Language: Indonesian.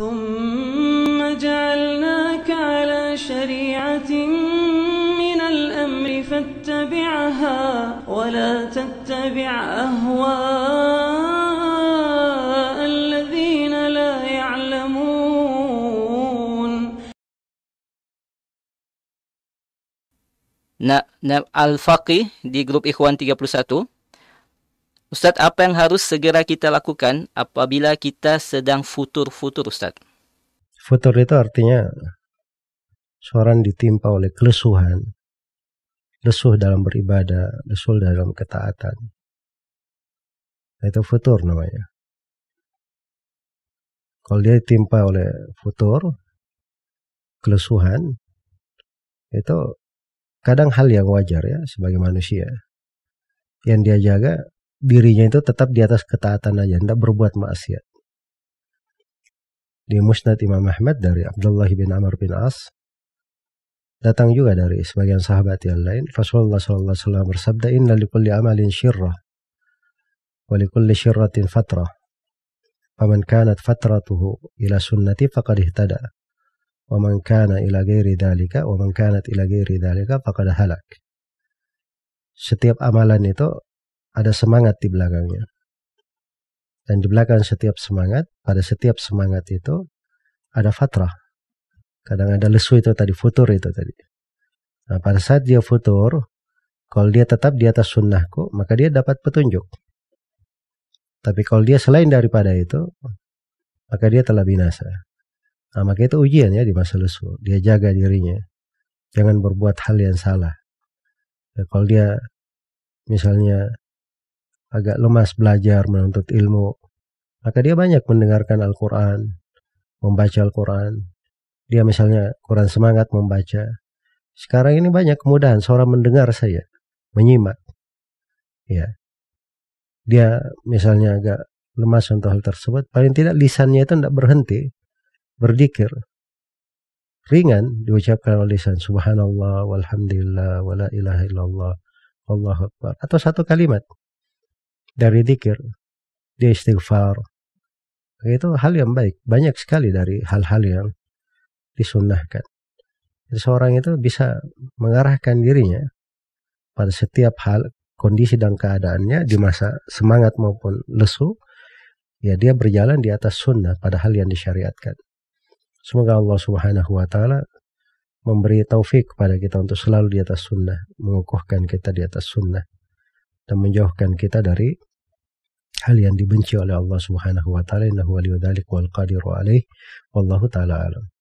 ثم جعلناك على شريعة من الأمر فاتبعها ولا تتبع أهواء الذين لا يعلمون نعم nah al جروب إخوان grup 31 Ustaz, apa yang harus segera kita lakukan apabila kita sedang futur-futur, Ustaz? Futur itu artinya seorang ditimpa oleh kelesuhan, lesuh dalam beribadah, lesuh dalam ketaatan. Itu futur namanya. Kalau dia ditimpa oleh futur, kelesuhan, itu kadang hal yang wajar ya sebagai manusia. Yang dia jaga dirinya itu tetap di atas ketaatan aja, tidak berbuat maksiat. Di Musnad Imam Ahmad dari Abdullah bin Amr bin As, datang juga dari sebagian sahabat yang lain. Rasulullah wasallam bersabda, Inna likulli amalin syirrah, wa likulli syirratin fatrah. Faman kanat fatratuhu ila sunnati faqad ihtada. Wa man kana ila ghairi dhalika, wa man kanat ila ghairi dhalika faqad halak. Setiap amalan itu ada semangat di belakangnya. Dan di belakang setiap semangat, pada setiap semangat itu ada fatrah. Kadang ada lesu itu tadi, futur itu tadi. Nah, pada saat dia futur, kalau dia tetap di atas sunnahku, maka dia dapat petunjuk. Tapi kalau dia selain daripada itu, maka dia telah binasa. Nah, maka itu ujian ya di masa lesu. Dia jaga dirinya. Jangan berbuat hal yang salah. Ya, kalau dia misalnya agak lemas belajar menuntut ilmu, maka dia banyak mendengarkan Al-Quran, membaca Al-Quran. Dia misalnya Quran semangat membaca. Sekarang ini banyak kemudahan seorang mendengar saya, menyimak. Ya. Dia misalnya agak lemas untuk hal tersebut, paling tidak lisannya itu tidak berhenti berdikir. Ringan diucapkan oleh lisan subhanallah walhamdulillah wala ilaha illallah Allah akbar atau satu kalimat dari dikir, dia istighfar. Itu hal yang baik. Banyak sekali dari hal-hal yang disunnahkan. Seorang itu bisa mengarahkan dirinya pada setiap hal, kondisi dan keadaannya di masa semangat maupun lesu, ya dia berjalan di atas sunnah pada hal yang disyariatkan. Semoga Allah Subhanahu wa taala memberi taufik kepada kita untuk selalu di atas sunnah, mengukuhkan kita di atas sunnah dan menjauhkan kita dari hal yang dibenci oleh Allah Subhanahu wa taala innahu waliyudzalik wal qadiru alaih wallahu taala alam